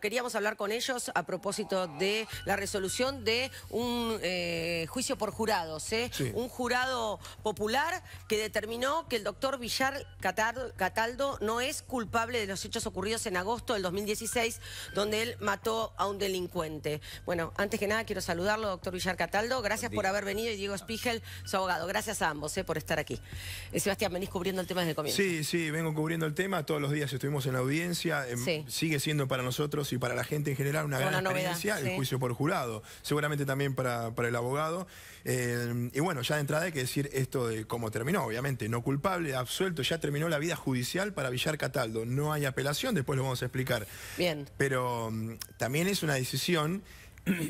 Queríamos hablar con ellos a propósito de la resolución de un eh, juicio por jurados, ¿eh? un jurado popular que determinó que el doctor Villar Cataldo no es culpable de los hechos ocurridos en agosto del 2016, donde él mató a un delincuente. Bueno, antes que nada quiero saludarlo, doctor Villar Cataldo, gracias por haber venido y Diego Spiegel, su abogado, gracias a ambos ¿eh? por estar aquí. Sebastián, venís cubriendo el tema desde el comienzo. Sí, sí, vengo cubriendo el tema, todos los días estuvimos en la audiencia, em, sigue siendo para nosotros y para la gente en general una, gran novedad, el juicio por jurado. Seguramente también para, el abogado. Eh, y bueno, ya de entrada hay que decir esto de cómo terminó, obviamente. No culpable, absuelto, ya terminó la vida judicial para Villar Cataldo. No hay apelación, después lo vamos a explicar. Bien. Pero mm, también es una decisión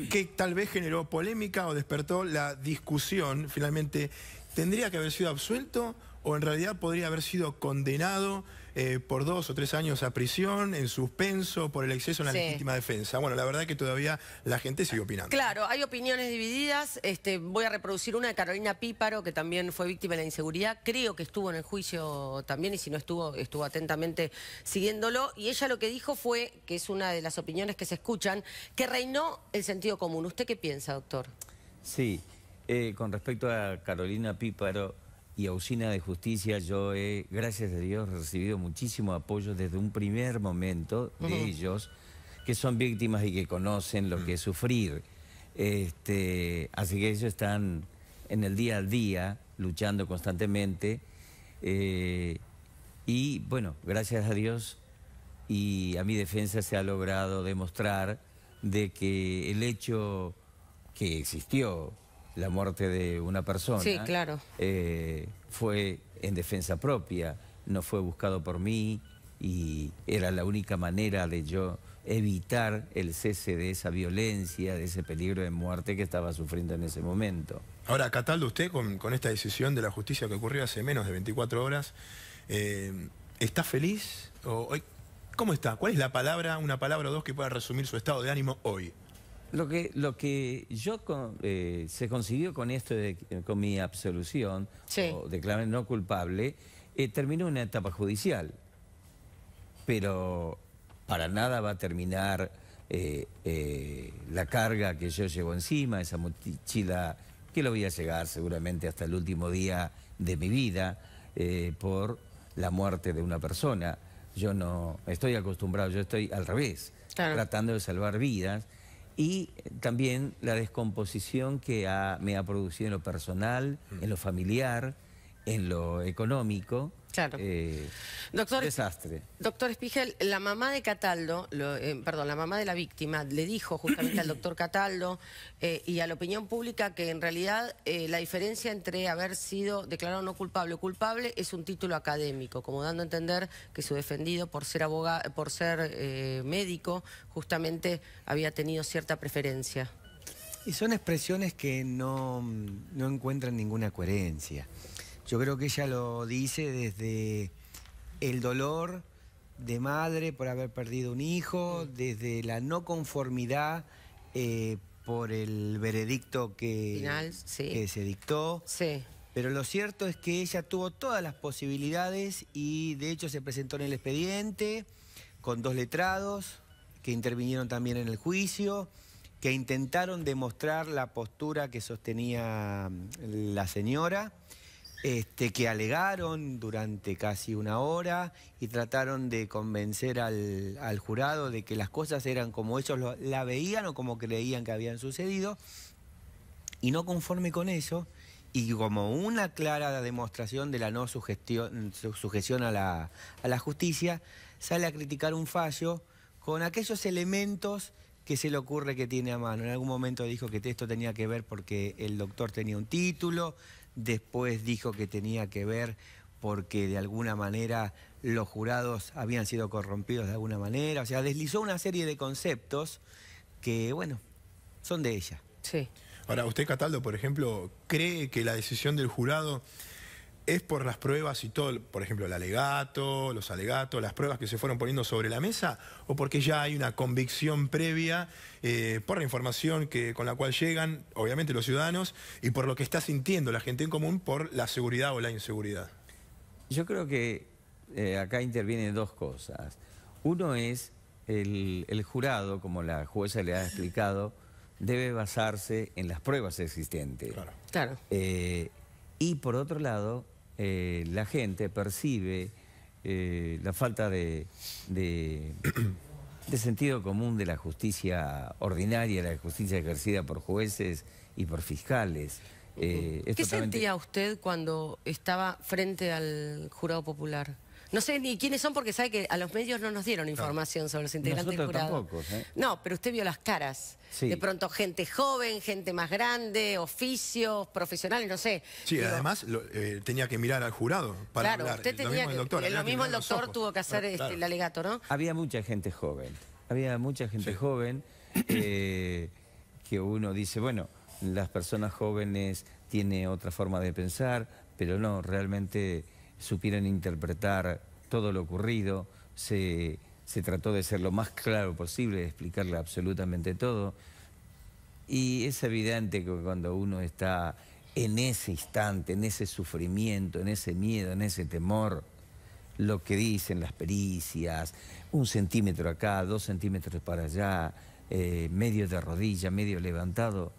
que tal vez generó polémica o despertó la discusión, finalmente, ¿tendría que haber sido absuelto o en realidad podría haber sido condenado eh, por dos o tres años a prisión, en suspenso, por el exceso en la legítima defensa. Bueno, la verdad es que todavía la gente sigue opinando. Claro, hay opiniones divididas. Este, voy a reproducir una de Carolina Píparo, que también fue víctima de la inseguridad. Creo que estuvo en el juicio también, y si no estuvo, estuvo atentamente siguiéndolo. Y ella lo que dijo fue, que es una de las opiniones que se escuchan, que reinó el sentido común. ¿Usted qué piensa, doctor? Sí, eh, con respecto a Carolina Píparo y a Usina de Justicia yo he, gracias a Dios, recibido muchísimo apoyo desde un primer momento de ellos, que son víctimas y que conocen lo que es sufrir. Este, así que ellos están en el día a día luchando constantemente. Eh, y bueno, gracias a Dios y a mi defensa se ha logrado demostrar de que el hecho que existió la muerte de una persona. Sí, claro. Eh, fue en defensa propia, no fue buscado por mí y era la única manera de yo evitar el cese de esa violencia, de ese peligro de muerte que estaba sufriendo en ese momento. Ahora, Cataldo, usted con, esta decisión de la justicia que ocurrió hace menos de 24 horas, eh, está? ¿Cuál es la palabra, una palabra o dos que pueda resumir su estado de ánimo hoy? Lo que, lo que yo eh, se consiguió con esto, de, con mi absolución, o no culpable, eh, terminó una etapa judicial. Pero para nada va a terminar eh, la carga que yo llevo encima, esa mochila que lo voy a llegar seguramente hasta el último día de mi vida por la muerte de una persona. Yo no estoy acostumbrado, yo estoy al revés, tratando de salvar vidas y también la descomposición que me ha producido en lo personal, en lo mm. familiar, en lo económico. Claro. Eh, doctor, desastre. Doctor Spigel, la mamá de Cataldo, eh, perdón, la mamá de la víctima le dijo justamente al doctor Cataldo eh, y a la opinión pública que en realidad la diferencia entre haber sido declarado no culpable o culpable es un título académico, como dando a entender que su defendido por ser abogado, por ser médico, justamente había tenido cierta preferencia. Y son expresiones que no, no encuentran ninguna coherencia. Yo creo que ella lo dice desde el dolor de madre por haber perdido un hijo, desde la no conformidad eh, por el veredicto que, que se dictó. Sí. Pero lo cierto es que ella tuvo todas las posibilidades y de hecho se presentó en el expediente con dos letrados que intervinieron también en el juicio, que intentaron demostrar la postura que sostenía mm, la señora este, que alegaron durante casi una hora y trataron de convencer al, jurado de que las cosas eran como ellos la veían o como creían que habían sucedido. Y no conforme con eso, y como una clara demostración de la no sujeción a la, a la justicia, sale a criticar un fallo con aquellos elementos que se le ocurre que tiene a mano. En algún momento dijo que esto tenía que ver porque el doctor tenía un título, después dijo que tenía que ver porque de alguna manera los jurados habían sido corrompidos de alguna manera, o sea, deslizó una serie de conceptos que, bueno, son de ella. Sí. Ahora, usted, Cataldo, por ejemplo, cree que la decisión del jurado es por las pruebas y todo, por ejemplo, el alegato, los alegatos, las pruebas que se fueron poniendo sobre la mesa, o porque ya hay una convicción previa eh, por la información que, con la cual llegan, obviamente, los ciudadanos, y por lo que está sintiendo la gente en común por la seguridad o la inseguridad? Yo creo que eh, acá intervienen dos cosas. Uno es el, jurado, como la jueza le ha explicado, debe basarse en las pruebas existentes. Claro. Eh, y por otro lado, eh, la gente percibe eh, la falta de, sentido común de la justicia ordinaria, la justicia ejercida por jueces y por fiscales. Eh, ¿Qué sentía usted cuando estaba frente al jurado popular? No sé ni quiénes son porque sabe que a los medios no nos dieron información sobre los integrantes del jurado. ¿eh? No, pero usted vio las caras. De pronto gente joven, gente más grande, oficios, profesionales, no sé. Sí, además eh, tenía que mirar al jurado para claro, Usted tenía que, lo mismo el doctor tuvo que hacer este, el alegato, ¿no? Había mucha gente joven. Había mucha gente joven eh, que uno dice, bueno, las personas jóvenes tienen otra forma de pensar, pero no, realmente supieran interpretar todo lo ocurrido, se, trató de ser lo más claro posible, de explicarle absolutamente todo. Y es evidente que cuando uno está en ese instante, en ese sufrimiento, en ese miedo, en ese temor, lo que dicen las pericias, un centímetro acá, dos centímetros para allá, eh, medio de rodilla, medio levantado,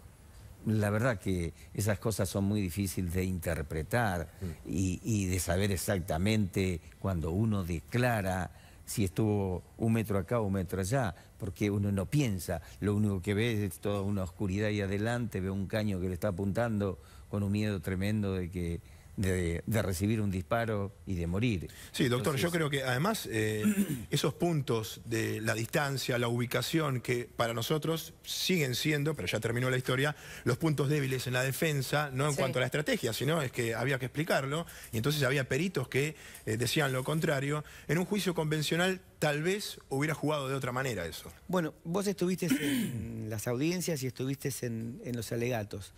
la verdad que esas cosas son muy difíciles de interpretar mm. y, de saber exactamente cuando uno declara si estuvo un metro acá o un metro allá, porque uno no piensa, lo único que ve es toda una oscuridad y adelante, ve un caño que le está apuntando con un miedo tremendo de que de, recibir un disparo y de morir. Sí, doctor, yo creo que además eh, esos puntos de la distancia, la ubicación, que para nosotros siguen siendo, pero ya terminó la historia, los puntos débiles en la defensa, no en cuanto a la estrategia, sino es que había que explicarlo, y entonces había peritos que eh, decían lo contrario. En un juicio convencional tal vez hubiera jugado de otra manera eso. Bueno, vos estuviste en las audiencias y estuviste en, en los alegatos.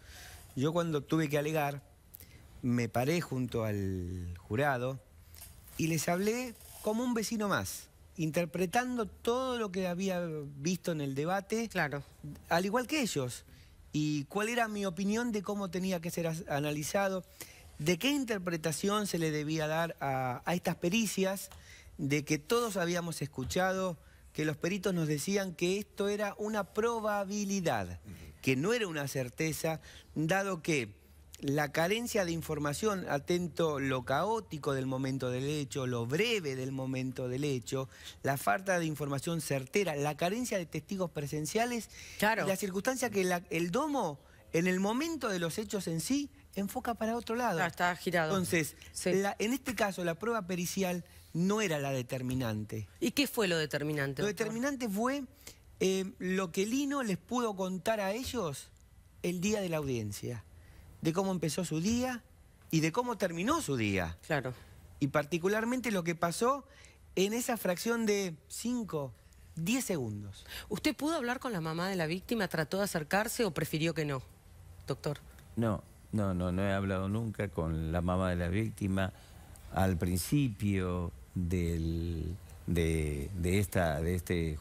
Yo cuando tuve que alegar, me paré junto al jurado y les hablé como un vecino más, interpretando todo lo que había visto en el debate, claro. al igual que ellos, y cuál era mi opinión de cómo tenía que ser analizado, de qué interpretación se le debía dar a, a estas pericias, de que todos habíamos escuchado que los peritos nos decían que esto era una probabilidad, que no era una certeza, dado que la carencia de información, atento lo caótico del momento del hecho, lo breve del momento del hecho, la falta de información certera, la carencia de testigos presenciales, la circunstancia que el domo, en el momento de los hechos en sí, enfoca para otro lado. está girado. Entonces, en este caso, la prueba pericial no era la determinante. ¿Y qué fue lo determinante? Lo determinante fue eh, lo que Lino les pudo contar a ellos el día de la audiencia de cómo empezó su día y de cómo terminó su día. Claro. Y particularmente lo que pasó en esa fracción de 5, 10 segundos. ¿Usted pudo hablar con la mamá de la víctima? ¿Trató de acercarse o prefirió que no, doctor? No, no, no, no he hablado nunca con la mamá de la víctima. Al principio del, de, esta, de este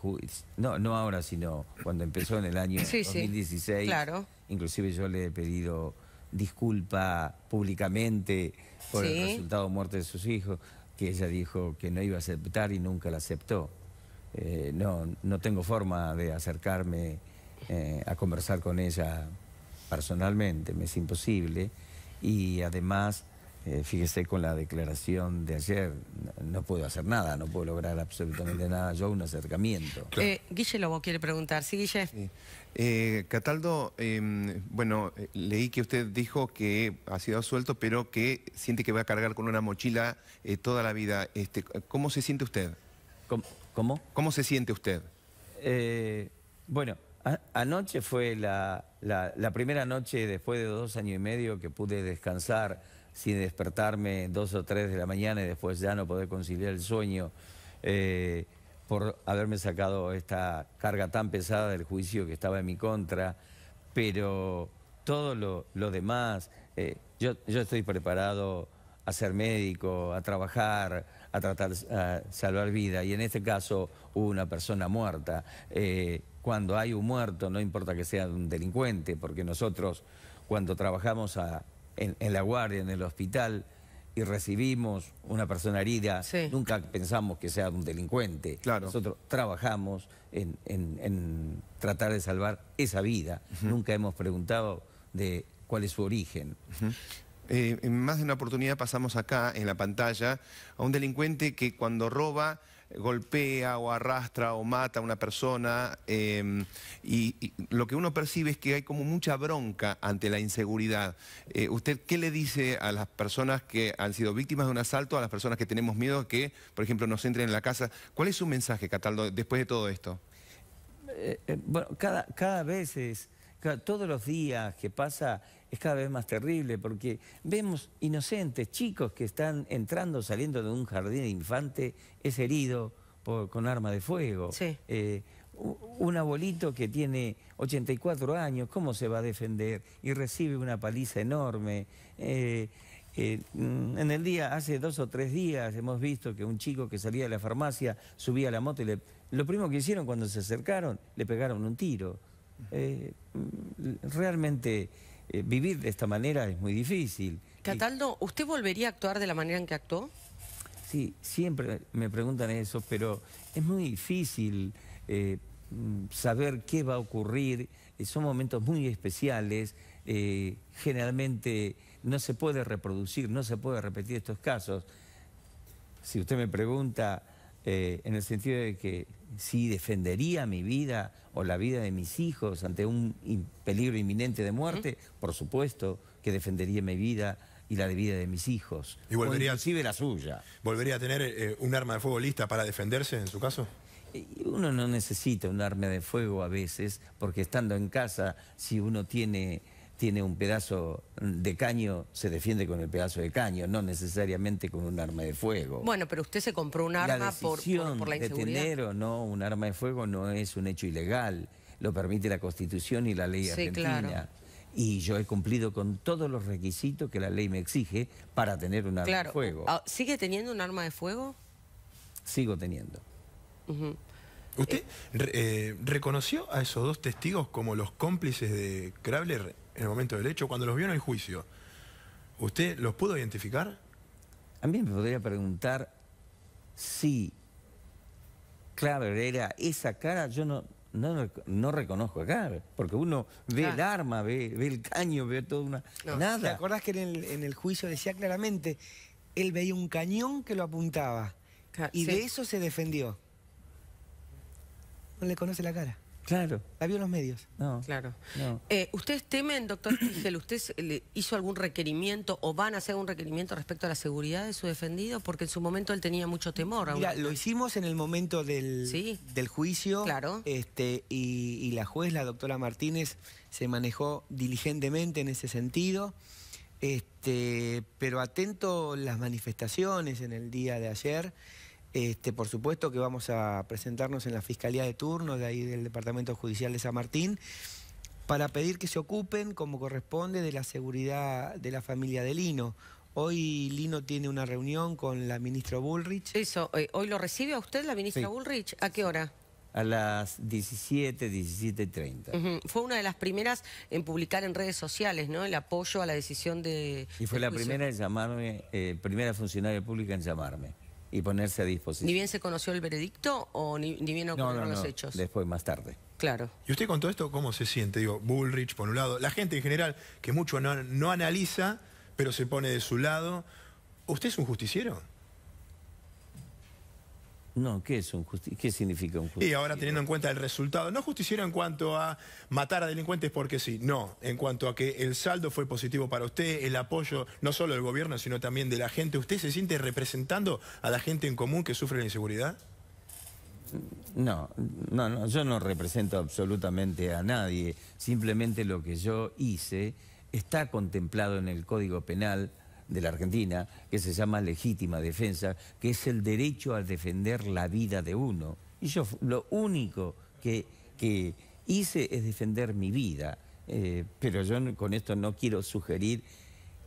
no, no ahora, sino cuando empezó en el año 2016, claro. inclusive yo le he pedido disculpa públicamente por el resultado de muerte de sus hijos, que ella dijo que no iba a aceptar y nunca la aceptó. Eh, no, no tengo forma de acercarme eh, a conversar con ella personalmente, me es imposible. Y además eh, fíjese con la declaración de ayer, no puedo hacer nada, no puedo lograr absolutamente nada, yo un acercamiento. Eh, Guille Lobo quiere preguntar, ¿sí Guille? Eh, Cataldo, em, bueno, leí que usted dijo que ha sido suelto, pero que siente que va a cargar con una mochila toda la vida. Este, ¿Cómo se siente usted? ¿Cómo? ¿Cómo, se siente usted? bueno, anoche fue la primera noche después de dos años y medio que pude descansar sin despertarme dos o tres de la mañana y después ya no poder conciliar el sueño eh, por haberme sacado esta carga tan pesada del juicio que estaba en mi contra, pero todo lo, demás, eh, yo, estoy preparado a ser médico, a trabajar, a tratar de salvar vida. Y en este caso hubo una persona muerta. Eh, cuando hay un muerto, no importa que sea un delincuente, porque nosotros cuando trabajamos a, en, la guardia, en el hospital, y recibimos una persona herida, nunca pensamos que sea un delincuente. Nosotros trabajamos en, tratar de salvar esa vida. Nunca hemos preguntado de cuál es su origen. Eh, en más de una oportunidad pasamos acá, en la pantalla, a un delincuente que cuando roba golpea o arrastra o mata a una persona em, y, lo que uno percibe es que hay como mucha bronca ante la inseguridad. Eh, ¿Usted qué le dice a las personas que han sido víctimas de un asalto, a las personas que tenemos miedo que, por ejemplo, nos entren en la casa? ¿Cuál es su mensaje, Cataldo, después de todo esto? Eh, eh, bueno, cada, cada vez es todos los días que pasa es cada vez más terrible porque vemos inocentes, chicos que están entrando, saliendo de un jardín de infante, es herido con arma de fuego. Eh, un abuelito que tiene 84 años, ¿cómo se va a defender? Y recibe una paliza enorme. Eh, eh, mm, en el día, hace dos o tres días, hemos visto que un chico que salía de la farmacia subía a la moto y le, lo primero que hicieron cuando se acercaron, le pegaron un tiro. Eh, realmente eh, vivir de esta manera es muy difícil. Cataldo, ¿usted volvería a actuar de la manera en que actuó? Sí, siempre me preguntan eso, pero es muy difícil eh, saber qué va a ocurrir. son momentos muy especiales. generalmente no se puede reproducir, no se puede repetir estos casos. Si usted me pregunta en el sentido de que si defendería mi vida, o la vida de mis hijos ante un peligro inminente de muerte, por supuesto que defendería mi vida y la de vida de mis hijos. Y volvería, inclusive la suya. ¿Volvería a tener eh, un arma de fuego lista para defenderse en su caso? Uno no necesita un arma de fuego a veces, porque estando en casa, si uno tiene tiene un pedazo de caño, se defiende con el pedazo de caño, no necesariamente con un arma de fuego. Bueno, pero usted se compró un arma por, la la inseguridad. De tener o no un arma de fuego no es un hecho ilegal, lo permite la Constitución y la ley argentina. Y yo he cumplido con todos los requisitos que la ley me exige para tener un arma de fuego. Ah, ¿Sigue teniendo un arma de fuego? Sigo teniendo. ¿Usted eh, reconoció a esos dos testigos como los cómplices de Krabler en el momento del hecho, cuando los vio en el juicio, ¿usted los pudo identificar? A mí me podría preguntar si Claver era esa cara, yo no, no, no reconozco acá, porque uno ve el arma, ve, el caño, ve toda una... nada. ¿Te acordás que en el, juicio decía claramente, él veía un cañón que lo apuntaba? y de eso se defendió. No le conoce la cara. Claro. La vio en los medios. No. Claro. Eh, ¿Ustedes temen, doctor Tigel, usted eh, hizo algún requerimiento o van a hacer un requerimiento respecto a la seguridad de su defendido? Porque en su momento él tenía mucho temor. Mira, lo hicimos en el momento del, del juicio. Claro. Este, y, la juez, la doctora Martínez, se manejó diligentemente en ese sentido. Este, pero atento las manifestaciones en el día de ayer. Este, por supuesto que vamos a presentarnos en la Fiscalía de Turno de ahí del Departamento Judicial de San Martín para pedir que se ocupen, como corresponde, de la seguridad de la familia de Lino. Hoy Lino tiene una reunión con la ministra Bullrich. Eso, eh, ¿hoy lo recibe a usted la ministra Bullrich? ¿A qué hora? A las 17, 17.30. Fue una de las primeras en publicar en redes sociales, ¿no? El apoyo a la decisión de... Y fue la primera en llamarme, eh, primera funcionaria pública en llamarme y ponerse a disposición. ¿Ni bien se conoció el veredicto o ni, bien ocurrieron los hechos? después, más tarde. Claro. ¿Y usted con todo esto cómo se siente? Digo, Bullrich, por un lado, la gente en general, que mucho no, no analiza, pero se pone de su lado. ¿Usted es un justiciero? No, ¿qué es un ¿Qué significa un justiciero? Y ahora teniendo en cuenta el resultado, no justiciero en cuanto a matar a delincuentes porque sí, no, en cuanto a que el saldo fue positivo para usted, el apoyo no solo del gobierno, sino también de la gente, ¿usted se siente representando a la gente en común que sufre la inseguridad? No, no, no, yo no represento absolutamente a nadie, simplemente lo que yo hice está contemplado en el Código Penal de la Argentina, que se llama legítima defensa, que es el derecho a defender la vida de uno. Y yo lo único que, hice es defender mi vida, eh, pero yo con esto no quiero sugerir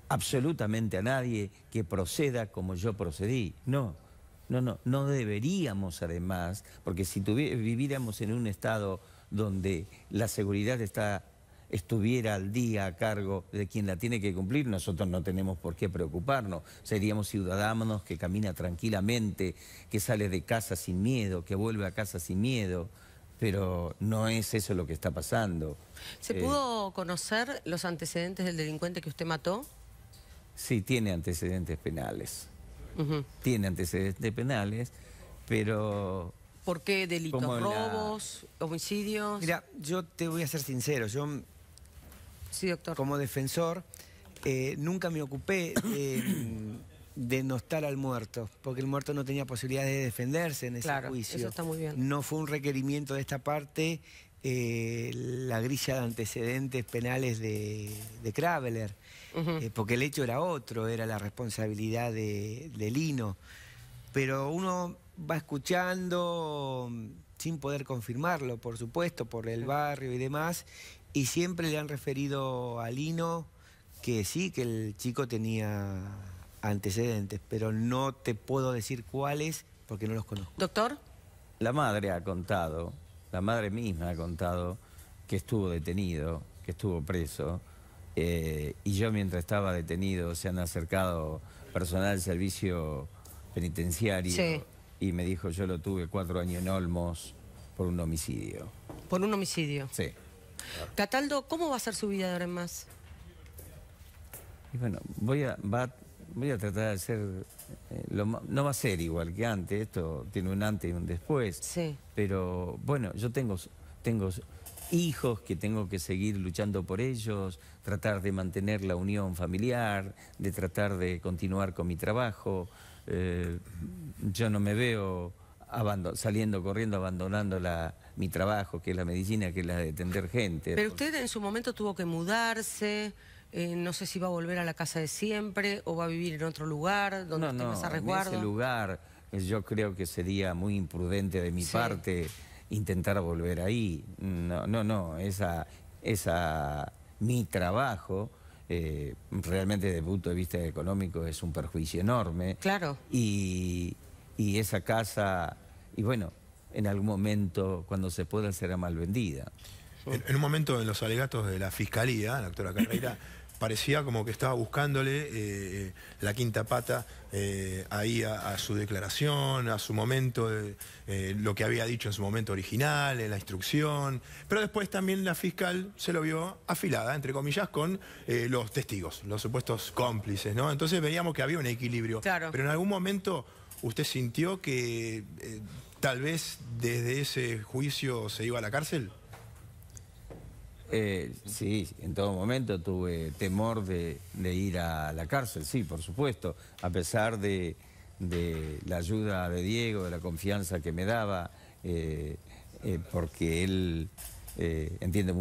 absolutamente a nadie que proceda como yo procedí, no. No, no, no deberíamos además, porque si viviéramos en un estado donde la seguridad está estuviera al día a cargo de quien la tiene que cumplir, nosotros no tenemos por qué preocuparnos. Seríamos ciudadanos que camina tranquilamente, que sale de casa sin miedo, que vuelve a casa sin miedo, pero no es eso lo que está pasando. ¿Se eh, pudo conocer los antecedentes del delincuente que usted mató? Sí, tiene antecedentes penales. Tiene antecedentes penales, pero ¿Por qué delitos? ¿Robos? ¿Homicidios? Mira, yo te voy a ser sincero. Yo Sí, doctor. Como defensor, eh, nunca me ocupé eh, de, no estar al muerto, porque el muerto no tenía posibilidad de defenderse en ese juicio. No fue un requerimiento de esta parte eh, la grilla de antecedentes penales de, Kraveler, porque el hecho era otro, era la responsabilidad de, de Lino. Pero uno va escuchando mm, sin poder confirmarlo, por supuesto, por el barrio y demás, y siempre le han referido a Lino que sí, que el chico tenía antecedentes, pero no te puedo decir cuáles porque no los conozco. Doctor. La madre ha contado, la madre misma ha contado que estuvo detenido, que estuvo preso. Eh, y yo mientras estaba detenido se han acercado personal del servicio penitenciario y me dijo yo lo tuve cuatro años en Olmos por un homicidio. ¿Por un homicidio? Sí. Cataldo, ¿cómo va a ser su vida ahora más? bueno, voy a, voy a tratar de ser, eh, no va a ser igual que antes, esto tiene un antes y un después. Sí. Pero bueno, yo tengo, tengo hijos que tengo que seguir luchando por ellos, tratar de mantener la unión familiar, de tratar de continuar con mi trabajo. Eh, yo no me veo saliendo corriendo, abandonando la, mi trabajo, que es la medicina, que es la de atender gente. Pero usted en su momento tuvo que mudarse, eh, no sé si va a volver a la casa de siempre o va a vivir en otro lugar donde no, no, a resguardo. En ese lugar eh, yo creo que sería muy imprudente de mi parte intentar volver ahí. No, no, no, esa, esa, mi trabajo... Eh, realmente desde el punto de vista económico es un perjuicio enorme. Claro. Y, y esa casa, y bueno, en algún momento, cuando se pueda, será mal vendida. En, un momento en los alegatos de la Fiscalía, la doctora Carreira, parecía como que estaba buscándole eh, eh, la quinta pata eh, ahí a, su declaración, a su momento, lo que había dicho en su momento original, en la instrucción. Pero después también la fiscal se lo vio afilada, entre comillas, con los testigos, los supuestos cómplices, ¿no? Entonces veíamos que había un equilibrio. Pero en algún momento usted sintió que tal vez desde ese juicio se iba a la cárcel? Eh, sí, en todo momento tuve temor de, ir a la cárcel, sí, por supuesto, a pesar de, la ayuda de Diego, de la confianza que me daba, eh, eh, porque él entiende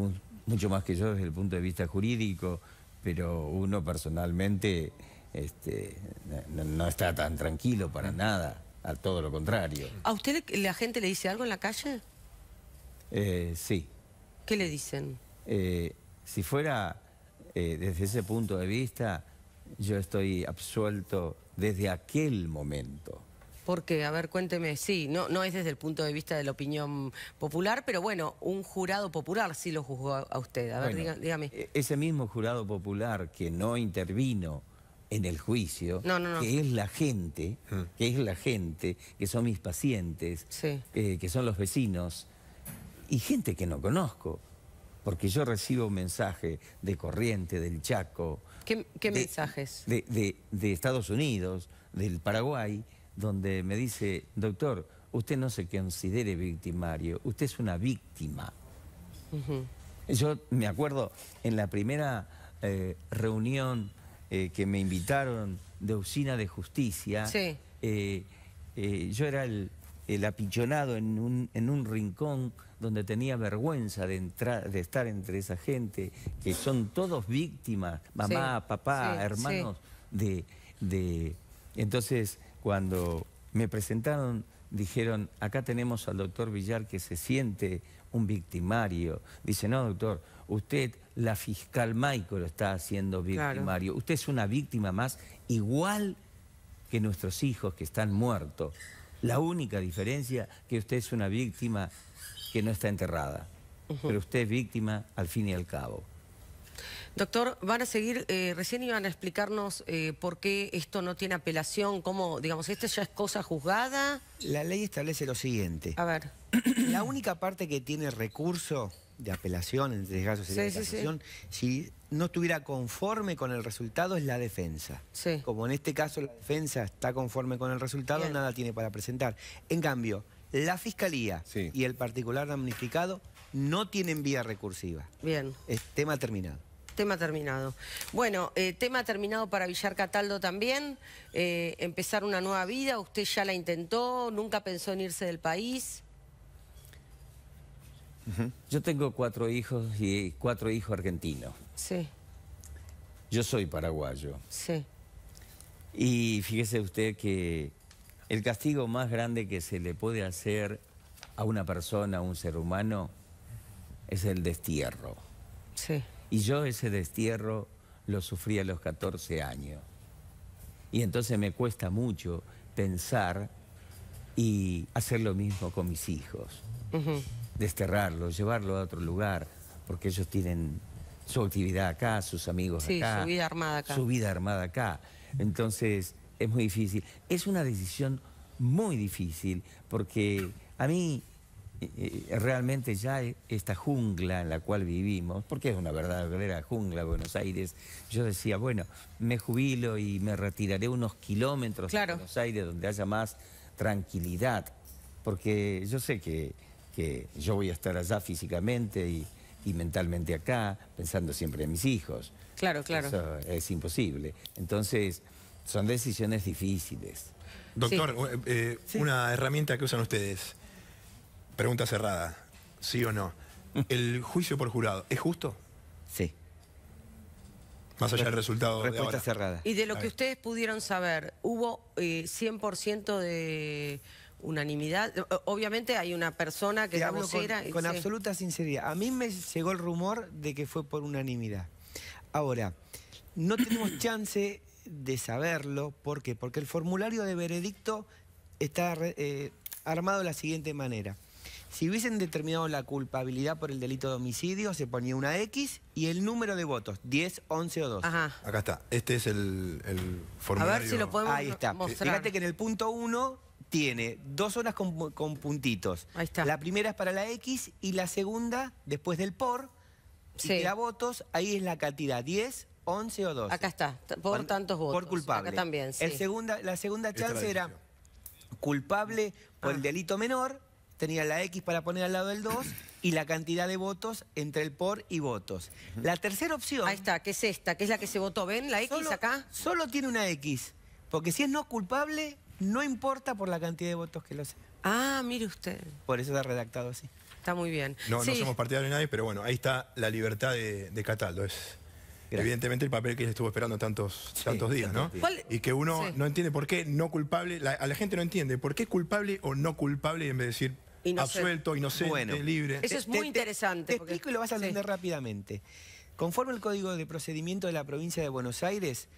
mucho más que yo desde el punto de vista jurídico, pero uno personalmente este, no está tan tranquilo para nada a todo lo contrario. ¿A usted la gente le dice algo en la calle? Eh, sí. ¿Qué le dicen? Eh, si fuera eh, desde ese punto de vista, yo estoy absuelto desde aquel momento. Porque, a ver, cuénteme, sí, no, no es desde el punto de vista de la opinión popular, pero bueno, un jurado popular sí lo juzgó a usted. A ver, dígame. E-, ese mismo jurado popular que no intervino en el juicio, que es la gente, mm. que es la gente, que son mis pacientes, eh, que son los vecinos, y gente que no conozco, porque yo recibo un mensaje de Corriente, del Chaco. ¿Qué, mensajes? De, Estados Unidos, del Paraguay, donde me dice, doctor, usted no se considere victimario, usted es una víctima. Yo me acuerdo en la primera eh, reunión eh, que me invitaron de Usina de Justicia, eh, eh, yo era el, el apichonado en un, en un, rincón donde tenía vergüenza de, entrar, de estar entre esa gente, que son todos víctimas, mamá, papá, hermanos de, de... Entonces, cuando me presentaron, dijeron, acá tenemos al doctor Villar que se siente un victimario. Dice, no, doctor, usted, la fiscal Michael, lo está haciendo victimario. Usted es una víctima más igual que nuestros hijos que están muertos. La única diferencia que usted es una víctima que no está enterrada. Pero usted es víctima al fin y al cabo. Doctor, van a seguir, eh, recién iban a explicarnos eh, por qué esto no tiene apelación, cómo, digamos, esta ya es cosa juzgada? La ley establece lo siguiente. A ver. La única parte que tiene recurso de apelación, en este caso de si no estuviera conforme con el resultado es la defensa. Como en este caso la defensa está conforme con el resultado, nada tiene para presentar. En cambio, la fiscalía y el particular damnificado no tienen vía recursiva. Bien. Es tema terminado. Tema terminado. Bueno, eh, tema terminado para Villar Cataldo también. Eh, empezar una nueva vida. ¿Usted ya la intentó? ¿Nunca pensó en irse del país? Yo tengo cuatro hijos y cuatro hijos argentinos. Sí. Yo soy paraguayo. Sí. Y fíjese usted que el castigo más grande que se le puede hacer a una persona, a un ser humano, es el destierro. Sí. Y yo ese destierro lo sufrí a los 14 años. Y entonces me cuesta mucho pensar y hacer lo mismo con mis hijos. Desterrarlos, llevarlos a otro lugar, porque ellos tienen su actividad acá, sus amigos sí, su vida armada acá. Su vida armada acá. Entonces, es muy difícil. Es una decisión muy difícil, porque a mí eh, realmente ya e, esta jungla en la cual vivimos, porque es una verdadera jungla Buenos Aires, yo decía, bueno, me jubilo y me retiraré unos kilómetros de Buenos Aires donde haya más tranquilidad, porque yo sé que, yo voy a estar allá físicamente y, mentalmente acá, pensando siempre en mis hijos. Claro, claro. Eso es imposible. Entonces, son decisiones difíciles. Doctor, eh, eh, una herramienta que usan ustedes Pregunta cerrada, sí o no. ¿El juicio por jurado es justo? Sí. Más allá del resultado Respuesta de ahora. cerrada. Y de lo que ustedes pudieron saber, ¿hubo 100% eh, de unanimidad? Obviamente hay una persona que no Con, absoluta sinceridad. A mí me llegó el rumor de que fue por unanimidad. Ahora, no tenemos chance de saberlo. ¿Por qué? Porque el formulario de veredicto está eh, armado de la siguiente manera. Si hubiesen determinado la culpabilidad por el delito de homicidio, se ponía una X y el número de votos, 10, 11 o 12. Acá está, este es el, formulario. A ver si lo podemos Ahí está. Mostrar. Fíjate que en el punto 1 tiene dos zonas con, puntitos. Ahí está. La primera es para la X y la segunda, después del por, si votos, ahí es la cantidad, 10, 11 o 12. Acá está, por tantos votos. Por culpable. Acá también, sí. la segunda este chance era culpable por el ah. delito menor tenía la X para poner al lado del 2 y la cantidad de votos entre el por y votos. La tercera opción... Ahí está, que es esta, que es la que se votó. ¿Ven la X acá? Solo tiene una X, porque si es no culpable, no importa por la cantidad de votos que lo sea. Ah, mire usted. Por eso está redactado así. Está muy bien. No, no somos partidarios de nadie, pero bueno, ahí está la libertad de, de Cataldo. Es evidentemente el papel que ella estuvo esperando tantos, tantos días, ¿no? Y que uno no entiende por qué no culpable, a la gente no entiende por qué culpable o no culpable en vez de decir absuelto, inocente, libre. Eso es muy interesante. Te, explico y lo vas a entender rápidamente. Conforme el Código de Procedimiento de la Provincia de Buenos Aires,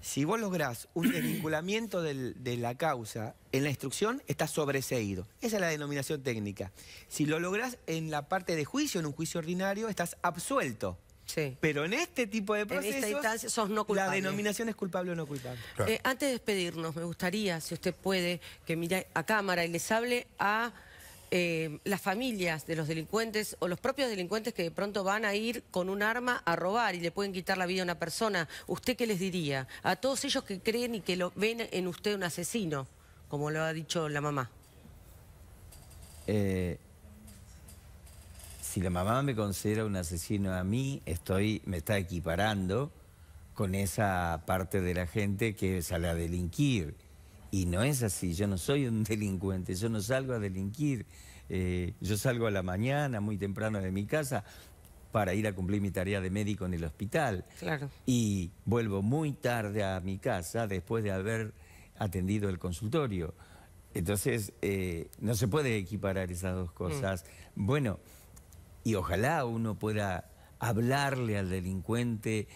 si vos lográs un desvinculamiento de la causa en la instrucción, estás sobreseído. Esa es la denominación técnica. Si lo lográs en la parte de juicio, en un juicio ordinario, estás absuelto. Pero en este tipo de procesos, en la denominación es culpable o no culpable. Eh, antes de despedirnos, me gustaría, si usted puede, que mire a cámara y les hable a... Eh, las familias de los delincuentes o los propios delincuentes que de pronto van a ir con un arma a robar y le pueden quitar la vida a una persona, ¿usted qué les diría? A todos ellos que creen y que lo ven en usted un asesino, como lo ha dicho la mamá. Eh, si la mamá me considera un asesino a mí, estoy, me está equiparando con esa parte de la gente que sale a delinquir. Y no es así, yo no soy un delincuente, yo no salgo a delinquir. Eh, yo salgo a la mañana, muy temprano de mi casa, para ir a cumplir mi tarea de médico en el hospital. Claro. Y vuelvo muy tarde a mi casa después de haber atendido el consultorio. Entonces, eh, no se puede equiparar esas dos mm. cosas. Bueno y ojalá uno pueda hablarle al delincuente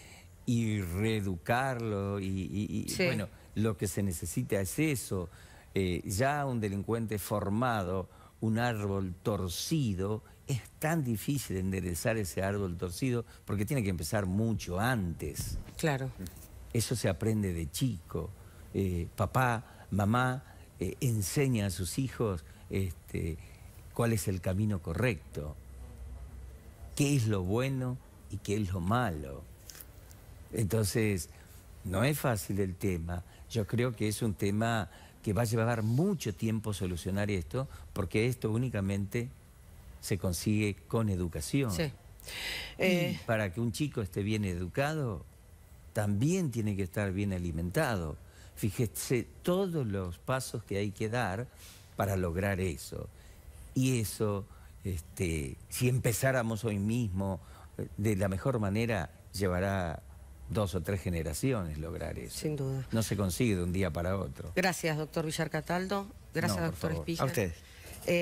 y reeducarlo y, bueno, lo que se necesita es eso. Eh, ya un delincuente formado, un árbol torcido, es tan difícil enderezar ese árbol torcido porque tiene que empezar mucho antes. Claro. Eso se aprende de chico. Eh, papá, mamá eh, enseña a sus hijos este, cuál es el camino correcto qué es lo bueno y qué es lo malo. Entonces, no es fácil el tema. Yo creo que es un tema que va a llevar mucho tiempo solucionar esto, porque esto únicamente se consigue con educación. Y eh, para que un chico esté bien educado, también tiene que estar bien alimentado. Fíjese todos los pasos que hay que dar para lograr eso. Y eso este, si empezáramos hoy mismo, eh, de la mejor manera llevará dos o tres generaciones lograr eso. Sin duda. No se consigue de un día para otro. Gracias, doctor Villar Cataldo. Gracias, doctor Espíritu. A ustedes. Eh,